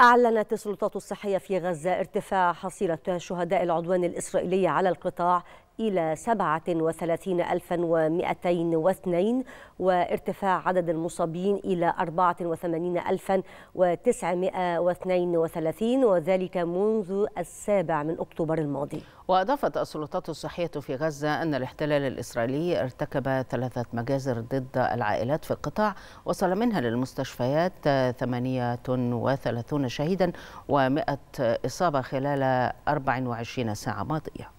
أعلنت السلطات الصحية في غزة ارتفاع حصيلة شهداء العدوان الإسرائيلي على القطاع إلى 37202 وارتفاع عدد المصابين إلى 84932 وذلك منذ السابع من أكتوبر الماضي وأضافت السلطات الصحية في غزة أن الاحتلال الإسرائيلي ارتكب ثلاثة مجازر ضد العائلات في القطاع وصل منها للمستشفيات 38 شهيدا و100 إصابة خلال 24 ساعة ماضية